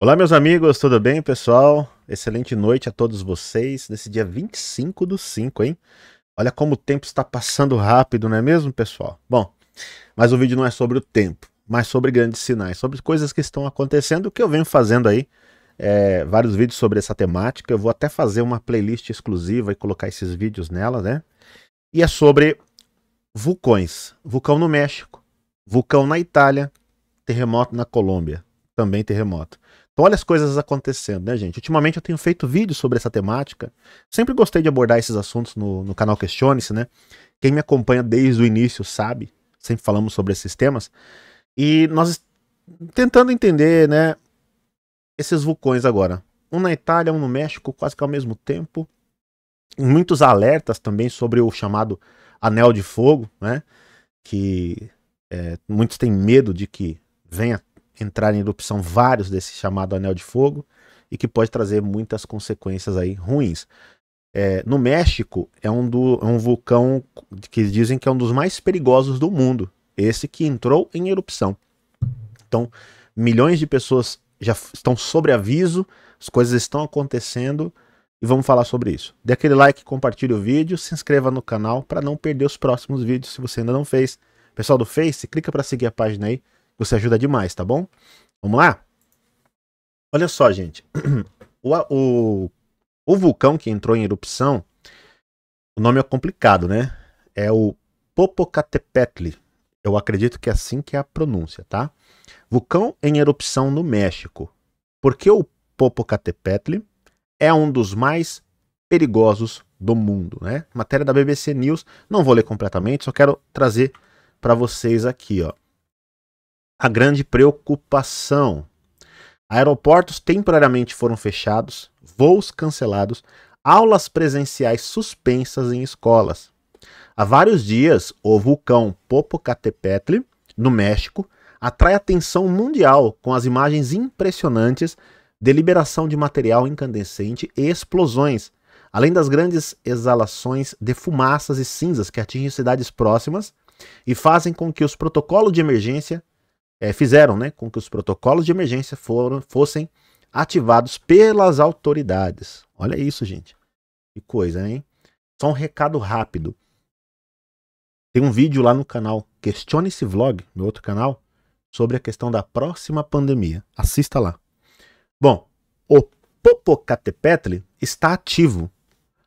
Olá, meus amigos, tudo bem, pessoal? Excelente noite a todos vocês nesse dia 25 do 5, hein? Olha como o tempo está passando rápido, não é mesmo, pessoal? Bom, mas o vídeo não é sobre o tempo, mas sobre grandes sinais, sobre coisas que estão acontecendo, que eu venho fazendo aí é, vários vídeos sobre essa temática. Eu vou até fazer uma playlist exclusiva e colocar esses vídeos nela, né? E é sobre vulcões. Vulcão no México, vulcão na Itália, terremoto na Colômbia, também terremoto. Então, olha as coisas acontecendo, né, gente? Ultimamente eu tenho feito vídeos sobre essa temática. Sempre gostei de abordar esses assuntos no, no canal Questione-se, né? Quem me acompanha desde o início sabe, sempre falamos sobre esses temas. E nós tentando entender, né, esses vulcões agora. Um na Itália, um no México, quase que ao mesmo tempo. Muitos alertas também sobre o chamado Anel de Fogo, né? Que é, muitos têm medo de que venha entrar em erupção vários desse chamado anel de fogo e que pode trazer muitas consequências aí ruins. É, no México é um, do, é um vulcão que dizem que é um dos mais perigosos do mundo. Esse que entrou em erupção. Então, milhões de pessoas já estão sobre aviso, as coisas estão acontecendo e vamos falar sobre isso. Dê aquele like, compartilhe o vídeo, se inscreva no canal para não perder os próximos vídeos se você ainda não fez. Pessoal do Face, clica para seguir a página aí você ajuda demais, tá bom? Vamos lá? Olha só, gente. O, o, o vulcão que entrou em erupção, o nome é complicado, né? É o Popocatépetl. Eu acredito que é assim que é a pronúncia, tá? Vulcão em erupção no México. Porque o Popocatépetl é um dos mais perigosos do mundo, né? Matéria da BBC News. Não vou ler completamente, só quero trazer para vocês aqui, ó a grande preocupação. Aeroportos temporariamente foram fechados, voos cancelados, aulas presenciais suspensas em escolas. Há vários dias, o vulcão Popocatépetl, no México, atrai atenção mundial com as imagens impressionantes de liberação de material incandescente e explosões, além das grandes exalações de fumaças e cinzas que atingem cidades próximas e fazem com que os protocolos de emergência é, fizeram né, com que os protocolos de emergência foram, fossem ativados pelas autoridades. Olha isso, gente. Que coisa, hein? Só um recado rápido. Tem um vídeo lá no canal Questione esse vlog, meu outro canal, sobre a questão da próxima pandemia. Assista lá. Bom, o Popocatépetl está ativo.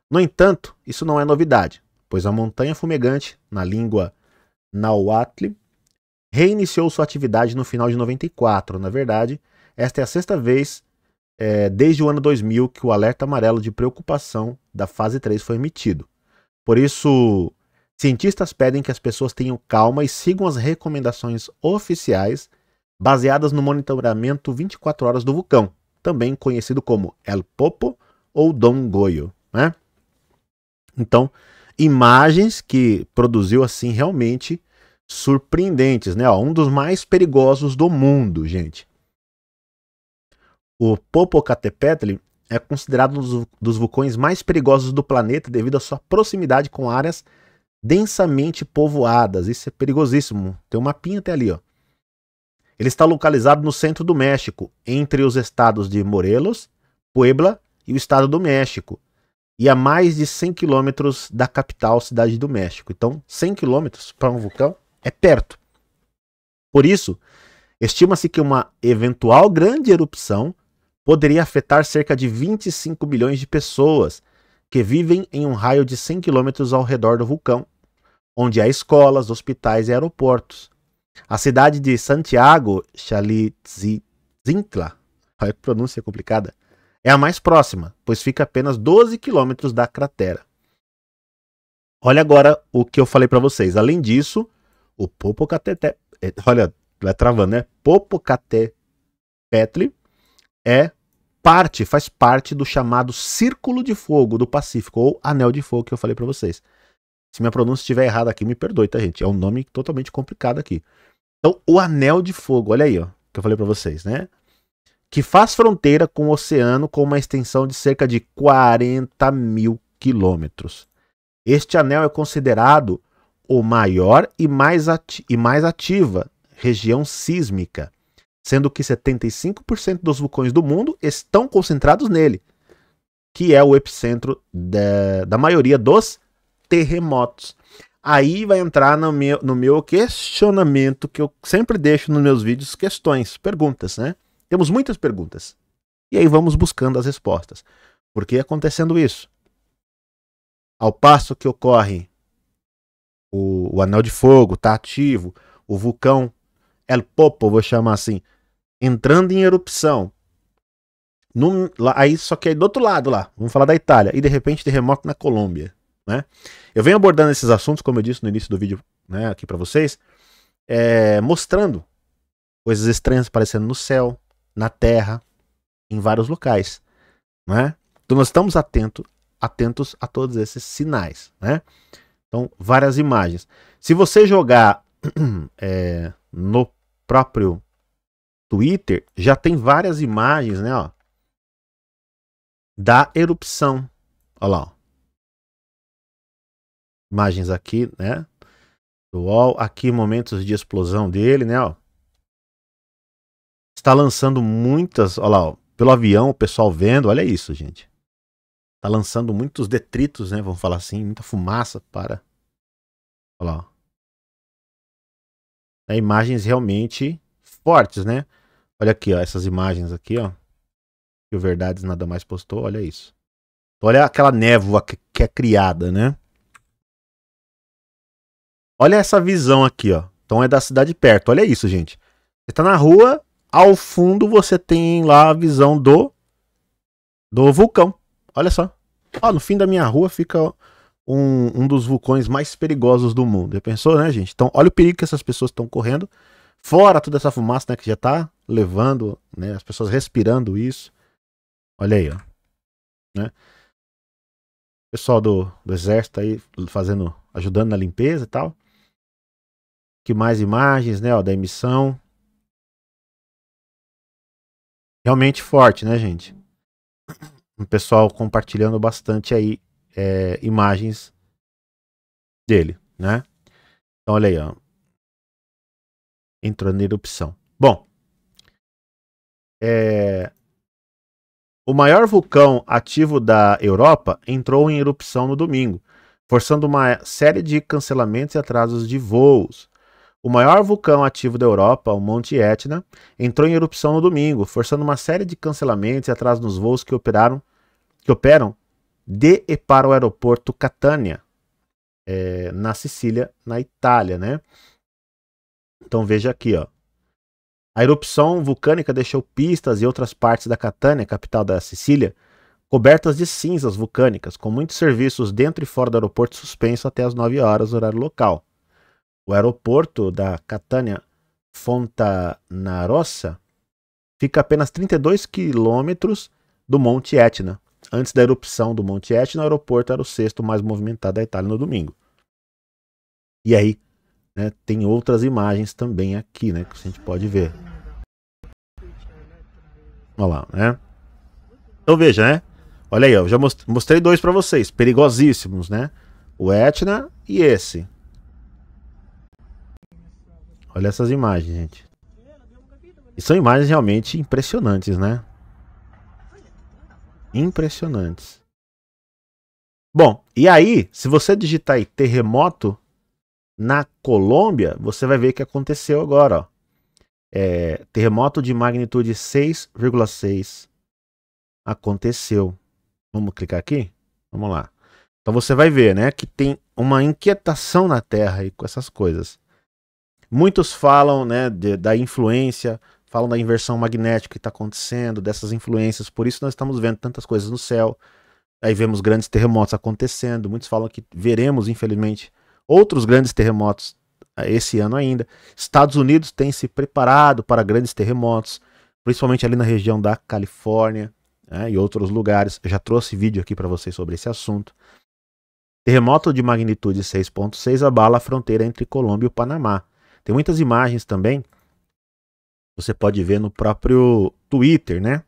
No entanto, isso não é novidade, pois a montanha fumegante, na língua náhuatl, reiniciou sua atividade no final de 94. Na é verdade, esta é a sexta vez é, desde o ano 2000 que o alerta amarelo de preocupação da fase 3 foi emitido. Por isso, cientistas pedem que as pessoas tenham calma e sigam as recomendações oficiais baseadas no monitoramento 24 horas do vulcão, também conhecido como El Popo ou Dom Goyo, né? Então, imagens que produziu assim realmente surpreendentes, né? Ó, um dos mais perigosos do mundo, gente. O Popocatépetl é considerado um dos, vulcões mais perigosos do planeta devido à sua proximidade com áreas densamente povoadas. Isso é perigosíssimo. Tem um mapinha até ali, ó. Ele está localizado no centro do México, entre os estados de Morelos, Puebla e o estado do México, e a mais de 100 quilômetros da capital, Cidade do México. Então, 100 quilômetros para um vulcão é perto. Por isso, estima-se que uma eventual grande erupção poderia afetar cerca de 25 milhões de pessoas que vivem em um raio de 100 quilômetros ao redor do vulcão, onde há escolas, hospitais e aeroportos. A cidade de Santiago Xalitzintla, a pronúncia complicada, é a mais próxima, pois fica a apenas 12 quilômetros da cratera. Olha agora o que eu falei para vocês. Além disso, o Popocatépetl, olha, vai travando, né? Popocatépetl é parte, faz parte do chamado Círculo de Fogo do Pacífico ou Anel de Fogo que eu falei para vocês. Se minha pronúncia estiver errada aqui, me perdoe, tá, gente? É um nome totalmente complicado aqui. Então, o Anel de Fogo, olha aí, ó, que eu falei para vocês, né? Que faz fronteira com o oceano com uma extensão de cerca de 40 mil quilômetros. Este anel é considerado ou maior e mais, ati e mais ativa região sísmica, sendo que 75% dos vulcões do mundo estão concentrados nele, que é o epicentro da, da maioria dos terremotos. Aí vai entrar no meu, no meu questionamento que eu sempre deixo nos meus vídeos questões, perguntas, né? Temos muitas perguntas. E aí vamos buscando as respostas. Por que acontecendo isso? Ao passo que ocorre o, o Anel de Fogo está ativo, o vulcão El Popo, vou chamar assim, entrando em erupção. No, lá, aí só que aí do outro lado lá, vamos falar da Itália, e de repente terremoto na Colômbia, né? Eu venho abordando esses assuntos, como eu disse no início do vídeo, né, aqui para vocês, é, mostrando coisas estranhas aparecendo no céu, na terra, em vários locais, né? Então nós estamos atento, atentos a todos esses sinais, né? Então, várias imagens. Se você jogar é, no próprio Twitter, já tem várias imagens, né? Ó, da erupção. Olha lá. Ó. Imagens aqui, né? Do UOL. Aqui, momentos de explosão dele, né? Ó. Está lançando muitas. Olha lá, ó, pelo avião, o pessoal vendo. Olha isso, gente tá lançando muitos detritos, né? Vamos falar assim, muita fumaça para. Olha lá. É, imagens realmente fortes, né? Olha aqui, ó, essas imagens aqui, ó. Que o Verdades nada mais postou, olha isso. Então, olha aquela névoa que, que é criada, né? Olha essa visão aqui, ó. Então é da cidade perto. Olha isso, gente. Você tá na rua, ao fundo você tem lá a visão do do vulcão. Olha só. Ó, no fim da minha rua fica um, um dos vulcões mais perigosos do mundo. Já pensou, né, gente? Então, olha o perigo que essas pessoas estão correndo. Fora toda essa fumaça, né, que já tá levando, né, as pessoas respirando isso. Olha aí, ó. Né? Pessoal do, do exército aí fazendo, ajudando na limpeza e tal. Que mais imagens, né, ó, da emissão. Realmente forte, né, gente? o pessoal compartilhando bastante aí é, imagens dele, né? Então olha aí, ó. entrou na erupção. Bom, é, o maior vulcão ativo da Europa entrou em erupção no domingo, forçando uma série de cancelamentos e atrasos de voos. O maior vulcão ativo da Europa, o Monte Etna, entrou em erupção no domingo, forçando uma série de cancelamentos e atrasos nos voos que, operaram, que operam de e para o aeroporto Catânia é, na Sicília, na Itália, né? Então veja aqui, ó. A erupção vulcânica deixou pistas e outras partes da Catânia, capital da Sicília, cobertas de cinzas vulcânicas, com muitos serviços dentro e fora do aeroporto suspenso até as 9 horas, horário local. O aeroporto da Catania Fontanarossa fica a apenas 32 quilômetros do Monte Etna. Antes da erupção do Monte Etna, o aeroporto era o sexto mais movimentado da Itália no domingo. E aí né, tem outras imagens também aqui, né, que a gente pode ver. Olha lá, né? Então veja, né? Olha aí, eu já mostrei dois para vocês, perigosíssimos, né? O Etna e esse. Olha essas imagens, gente. E são imagens realmente impressionantes, né? Impressionantes. Bom, e aí, se você digitar aí terremoto na Colômbia, você vai ver o que aconteceu agora, ó. É, terremoto de magnitude 6,6 aconteceu. Vamos clicar aqui? Vamos lá. Então você vai ver, né, que tem uma inquietação na Terra aí com essas coisas. Muitos falam né, de, da influência, falam da inversão magnética que está acontecendo, dessas influências. Por isso nós estamos vendo tantas coisas no céu. Aí vemos grandes terremotos acontecendo. Muitos falam que veremos, infelizmente, outros grandes terremotos ah, esse ano ainda. Estados Unidos tem se preparado para grandes terremotos, principalmente ali na região da Califórnia né, e outros lugares. Eu já trouxe vídeo aqui para vocês sobre esse assunto. Terremoto de magnitude 6.6 abala a fronteira entre Colômbia e o Panamá. Tem muitas imagens também. Você pode ver no próprio Twitter, né?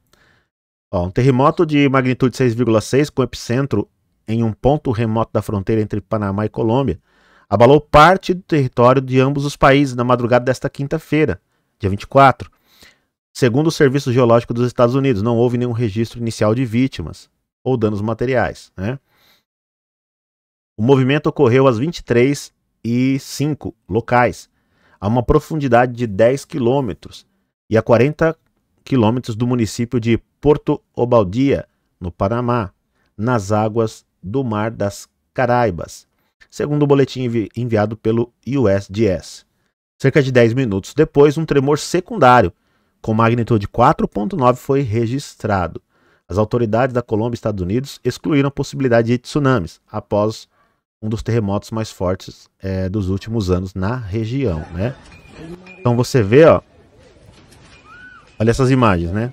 Ó, um terremoto de magnitude 6,6 com epicentro em um ponto remoto da fronteira entre Panamá e Colômbia abalou parte do território de ambos os países na madrugada desta quinta-feira, dia 24. Segundo o Serviço Geológico dos Estados Unidos, não houve nenhum registro inicial de vítimas ou danos materiais. Né? O movimento ocorreu às 23 e 5 locais, a uma profundidade de 10 quilômetros e a 40 quilômetros do município de Porto Obaldia, no Panamá, nas águas do Mar das Caraibas, segundo o boletim enviado pelo USGS. Cerca de 10 minutos depois, um tremor secundário com magnitude 4.9 foi registrado. As autoridades da Colômbia e Estados Unidos excluíram a possibilidade de tsunamis após um dos terremotos mais fortes é, dos últimos anos na região, né? Então você vê, ó, olha essas imagens, né?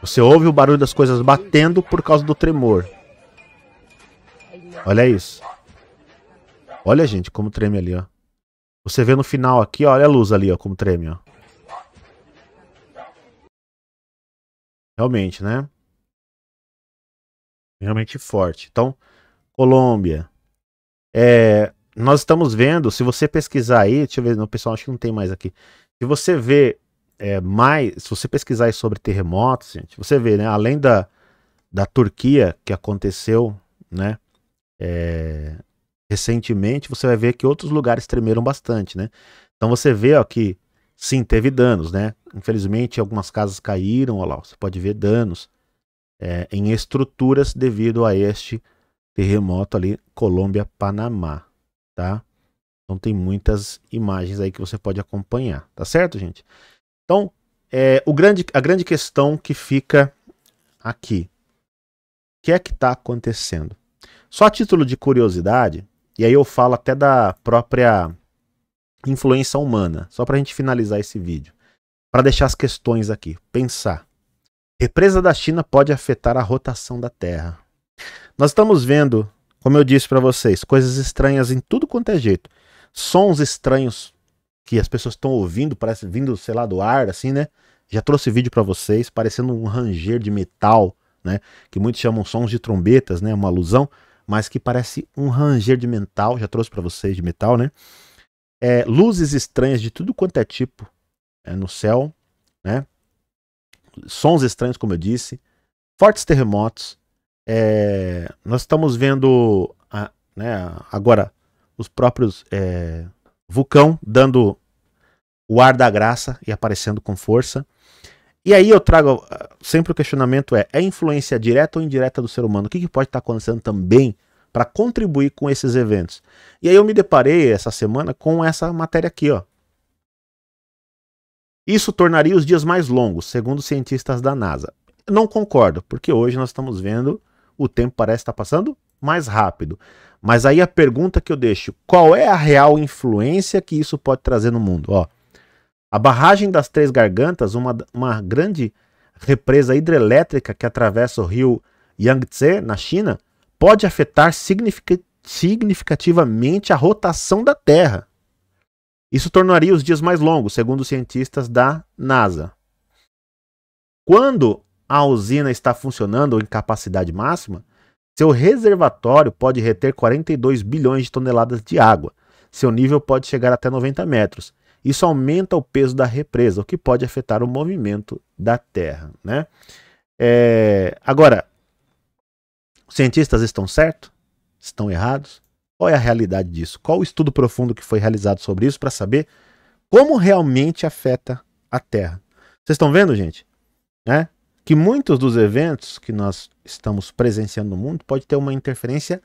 Você ouve o barulho das coisas batendo por causa do tremor. Olha isso. Olha, gente, como treme ali, ó. Você vê no final aqui, ó, olha a luz ali, ó, como treme, ó. Realmente, né? realmente forte. Então, Colômbia. É, nós estamos vendo, se você pesquisar aí, deixa eu ver, não, pessoal, acho que não tem mais aqui. Se você vê é, mais, se você pesquisar sobre terremotos, gente, você vê, né, além da, da Turquia que aconteceu, né, é, recentemente, você vai ver que outros lugares tremeram bastante, né. Então você vê, ó, que sim, teve danos, né. Infelizmente, algumas casas caíram, ó lá, você pode ver danos é, em estruturas devido a este terremoto ali, Colômbia-Panamá, tá? Então tem muitas imagens aí que você pode acompanhar, tá certo, gente? Então, é, o grande, a grande questão que fica aqui, o que é que está acontecendo? Só a título de curiosidade, e aí eu falo até da própria influência humana, só para a gente finalizar esse vídeo, para deixar as questões aqui, pensar. Represa da China pode afetar a rotação da Terra. Nós estamos vendo, como eu disse para vocês, coisas estranhas em tudo quanto é jeito. Sons estranhos que as pessoas estão ouvindo, parece vindo, sei lá, do ar, assim, né? Já trouxe vídeo para vocês, parecendo um ranger de metal, né? Que muitos chamam sons de trombetas, né? Uma alusão, mas que parece um ranger de metal. Já trouxe para vocês de metal, né? É, luzes estranhas de tudo quanto é tipo é, no céu, né? sons estranhos, como eu disse, fortes terremotos. É, nós estamos vendo a, né, agora os próprios é, vulcão dando o ar da graça e aparecendo com força. E aí eu trago ah, sempre o questionamento é: é influência direta ou indireta do ser humano? O que, que pode estar tá acontecendo também para contribuir com esses eventos? E aí eu me deparei essa semana com essa matéria aqui, ó, isso tornaria os dias mais longos, segundo cientistas da NASA. Não concordo, porque hoje nós estamos vendo o tempo parece estar passando mais rápido. Mas aí a pergunta que eu deixo: qual é a real influência que isso pode trazer no mundo? Ó, a barragem das Três Gargantas, uma, uma grande represa hidrelétrica que atravessa o rio Yangtze, na China, pode afetar significativamente a rotação da Terra. Isso tornaria os dias mais longos, segundo os cientistas da NASA. Quando a usina está funcionando em capacidade máxima, seu reservatório pode reter 42 bilhões de toneladas de água. Seu nível pode chegar até 90 metros. Isso aumenta o peso da represa, o que pode afetar o movimento da Terra. Né? É... Agora, os cientistas estão certos? Estão errados? Qual é a realidade disso? Qual o estudo profundo que foi realizado sobre isso para saber como realmente afeta a Terra? Vocês estão vendo, gente? Né? Que muitos dos eventos que nós estamos presenciando no mundo pode ter uma interferência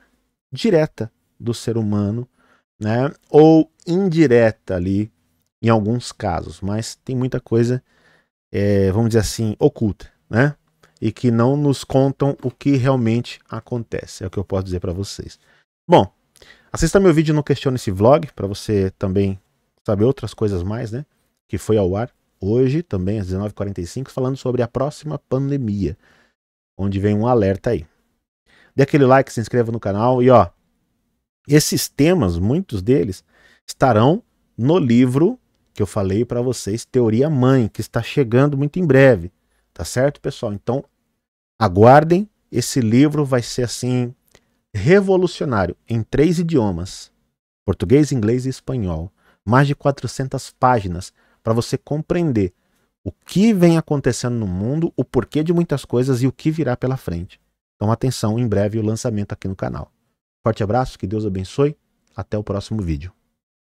direta do ser humano, né? Ou indireta ali, em alguns casos, mas tem muita coisa, é, vamos dizer assim, oculta, né? E que não nos contam o que realmente acontece. É o que eu posso dizer para vocês. Bom, Assista meu vídeo no questione Esse Vlog, para você também saber outras coisas mais, né? Que foi ao ar hoje, também às 19h45, falando sobre a próxima pandemia, onde vem um alerta aí. Dê aquele like, se inscreva no canal e ó, esses temas, muitos deles, estarão no livro que eu falei para vocês, Teoria Mãe, que está chegando muito em breve, tá certo, pessoal? Então, aguardem, esse livro vai ser assim revolucionário em três idiomas, português, inglês e espanhol, mais de 400 páginas para você compreender o que vem acontecendo no mundo, o porquê de muitas coisas e o que virá pela frente. Então atenção, em breve o lançamento aqui no canal. Forte abraço, que Deus abençoe, até o próximo vídeo.